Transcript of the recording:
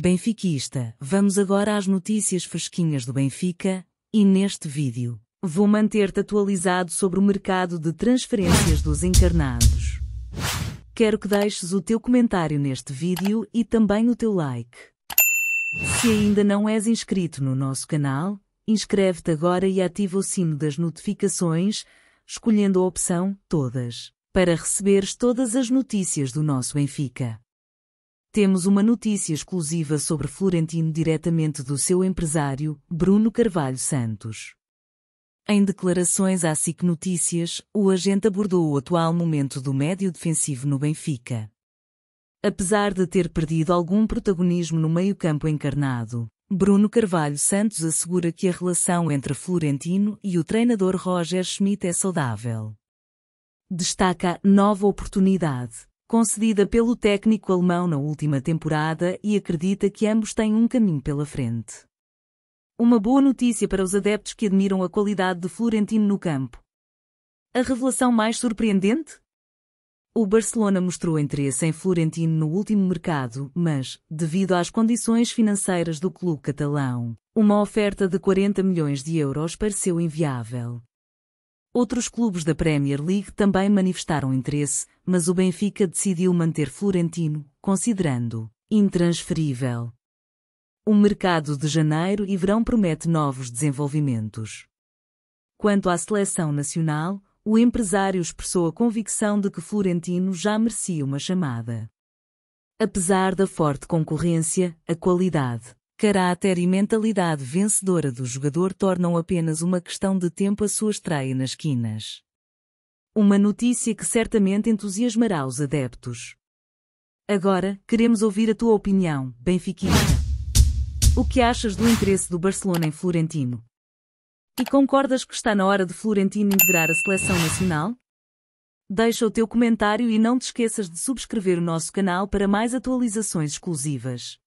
Benfiquista, vamos agora às notícias fresquinhas do Benfica, e neste vídeo, vou manter-te atualizado sobre o mercado de transferências dos encarnados. Quero que deixes o teu comentário neste vídeo e também o teu like. Se ainda não és inscrito no nosso canal, inscreve-te agora e ativa o sino das notificações, escolhendo a opção Todas, para receberes todas as notícias do nosso Benfica. Temos uma notícia exclusiva sobre Florentino diretamente do seu empresário, Bruno Carvalho Santos. Em declarações à SIC Notícias, o agente abordou o atual momento do médio defensivo no Benfica. Apesar de ter perdido algum protagonismo no meio-campo encarnado, Bruno Carvalho Santos assegura que a relação entre Florentino e o treinador Roger Schmidt é saudável. Destaca nova oportunidade concedida pelo técnico alemão na última temporada e acredita que ambos têm um caminho pela frente. Uma boa notícia para os adeptos que admiram a qualidade de Florentino no campo. A revelação mais surpreendente? O Barcelona mostrou interesse em Florentino no último mercado, mas, devido às condições financeiras do clube catalão, uma oferta de 40 milhões de euros pareceu inviável. Outros clubes da Premier League também manifestaram interesse, mas o Benfica decidiu manter Florentino, considerando intransferível. O mercado de janeiro e verão promete novos desenvolvimentos. Quanto à seleção nacional, o empresário expressou a convicção de que Florentino já merecia uma chamada. Apesar da forte concorrência, a qualidade Caráter e mentalidade vencedora do jogador tornam apenas uma questão de tempo a sua estreia nas quinas. Uma notícia que certamente entusiasmará os adeptos. Agora, queremos ouvir a tua opinião, Benfica. O que achas do interesse do Barcelona em Florentino? E concordas que está na hora de Florentino integrar a seleção nacional? Deixa o teu comentário e não te esqueças de subscrever o nosso canal para mais atualizações exclusivas.